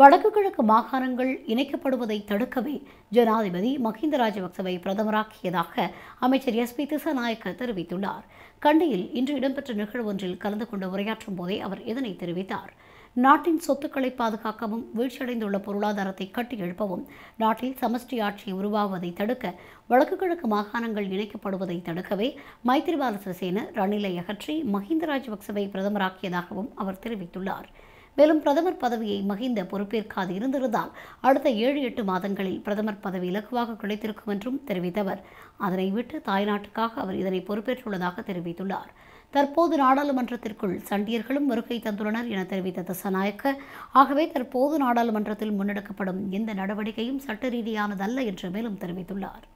வடக்கு கிழக்கு மாகாணங்கள் இணைக்கப்படுவதை தடுக்கவே ஜனாதிபதி மஹிந்த ராஜபக்சவை பிரதமராக்கியதாக அமைச்சர் எஸ் பி திசாநாயக்க தெரிவித்துள்ளார் கண்டியில் இன்று இடம்பெற்ற நிகழ்வு ஒன்றில் கலந்து கொண்டு உரையாற்றும் போதே அவர் இதனை தெரிவித்தார் நாட்டின் சொத்துக்களை பாதுகாக்கவும் வீழ்ச்சியடைந்துள்ள பொருளாதாரத்தை கட்டி எழுப்பவும் நாட்டில் சமஷ்டி ஆட்சி உருவாவதை தடுக்க வடக்கு கிழக்கு மாகாணங்கள் இணைக்கப்படுவதை தடுக்கவே மைத்திரிபால சிறிசேன ரணிலை அகற்றி மஹிந்த ராஜபக்சவை பிரதமராக்கியதாகவும் அவர் தெரிவித்துள்ளார் மேலும் பிரதமர் பதவியை மகிந்த பொறுப்பேற்காது இருந்திருந்தால் அடுத்த ஏழு எட்டு மாதங்களில் பிரதமர் பதவி இலகுவாக கிடைத்திருக்கும் என்றும் தெரிவித்தவர் அதனை விட்டு தாய்நாட்டுக்காக அவர் இதனை பொறுப்பேற்றுள்ளதாக தெரிவித்துள்ளார் தற்போது நாடாளுமன்றத்திற்குள் சண்டியர்களும் வருகை தந்துள்ளனர் என தெரிவித்த தசநாயக்க ஆகவே தற்போது நாடாளுமன்றத்தில் முன்னெடுக்கப்படும் எந்த நடவடிக்கையும் சட்ட ரீதியானதல்ல என்று மேலும் தெரிவித்துள்ளார்